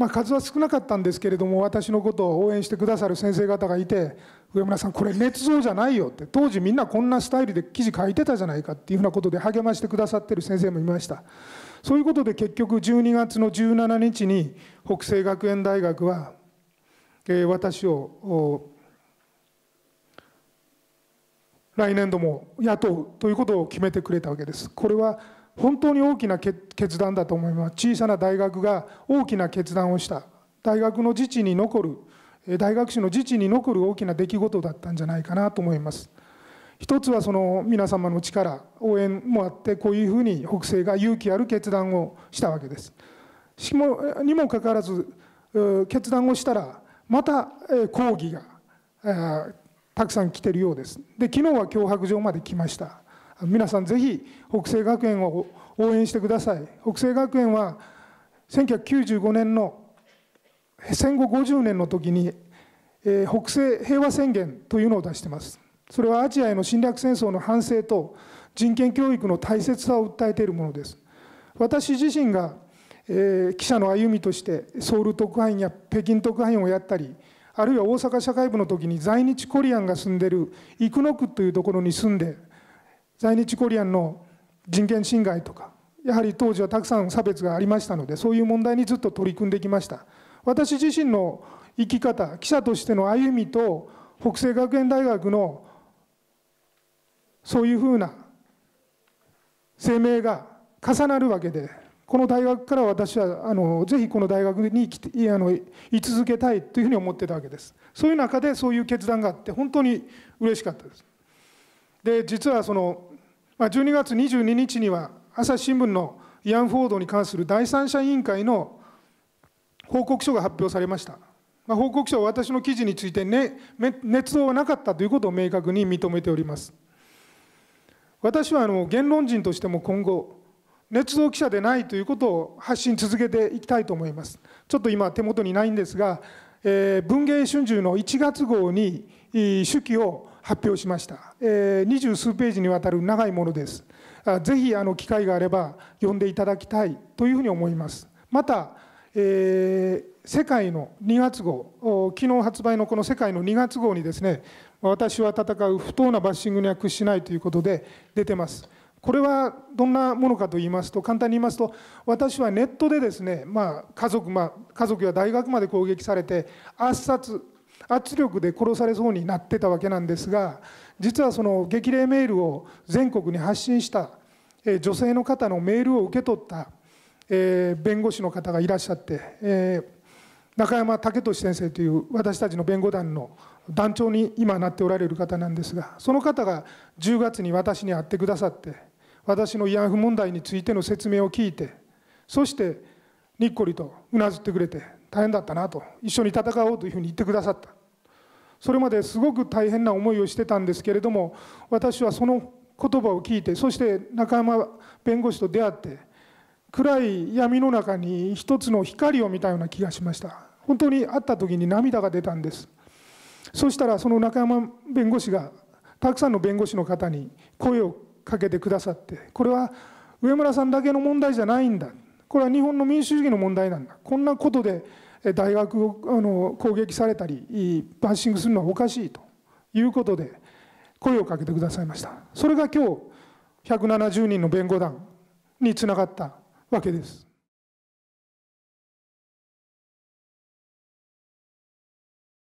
まあ、数は少なかったんですけれども私のことを応援してくださる先生方がいて上村さんこれ捏造じゃないよって当時みんなこんなスタイルで記事書いてたじゃないかっていうふうなことで励ましてくださってる先生もいましたそういうことで結局12月の17日に北星学園大学は、えー、私を来年度も雇うということを決めてくれたわけですこれは本当に大きな決断だと思います小さな大学が大きな決断をした大学の自治に残る大学史の自治に残る大きな出来事だったんじゃないかなと思います一つはその皆様の力応援もあってこういうふうに北西が勇気ある決断をしたわけですしもにもかかわらず決断をしたらまた抗議がたくさん来てるようですで昨日は脅迫状まで来ました皆さんぜひ北西学園を応援してください北西学園は1995年の戦後50年の時に、え北西平和宣言というのを出してますそれはアジアへの侵略戦争の反省と人権教育の大切さを訴えているものです私自身が、え記者の歩みとしてソウル特派員や北京特派員をやったりあるいは大阪社会部の時に在日コリアンが住んでる生野区というところに住んで在日コリアンの人権侵害とかやはり当時はたくさん差別がありましたのでそういう問題にずっと取り組んできました私自身の生き方記者としての歩みと北西学園大学のそういうふうな声明が重なるわけでこの大学から私はあのぜひこの大学に来てあの居続けたいというふうに思ってたわけですそういう中でそういう決断があって本当に嬉しかったですで実はそのまあ、12月22日には朝日新聞のイアン・フォードに関する第三者委員会の報告書が発表されました、まあ、報告書は私の記事について、ね、捏造はなかったということを明確に認めております私はあの言論人としても今後捏造記者でないということを発信続けていきたいと思いますちょっと今手元にないんですが、えー、文藝春秋の1月号に手記を発表しました、えー、二数ページにわたる長いものですあぜひあの機会があれば読んでいただきたいというふうに思いますまた、えー、世界の2月号昨日発売のこの世界の2月号にですね私は戦う不当なバッシングには屈しないということで出てますこれはどんなものかと言いますと簡単に言いますと私はネットでですね、まあ、家族、まあ、家族や大学まで攻撃されて圧殺圧力で殺されそうになってたわけなんですが実はその激励メールを全国に発信した女性の方のメールを受け取った弁護士の方がいらっしゃって中山武俊先生という私たちの弁護団の団長に今なっておられる方なんですがその方が10月に私に会ってくださって私の慰安婦問題についての説明を聞いてそしてにっこりとうなずってくれて大変だったなと一緒に戦おうというふうに言ってくださったそれまですごく大変な思いをしてたんですけれども私はその言葉を聞いてそして中山弁護士と出会って暗い闇の中に一つの光を見たような気がしました本当に会った時に涙が出たんですそしたらその中山弁護士がたくさんの弁護士の方に声をかけてくださってこれは上村さんだけの問題じゃないんだこれは日本の民主主義の問題なんだこんなことで大学をあの攻撃されたりバッシングするのはおかしいということで声をかけてくださいましたそれが今日170人の弁護団につながったわけです。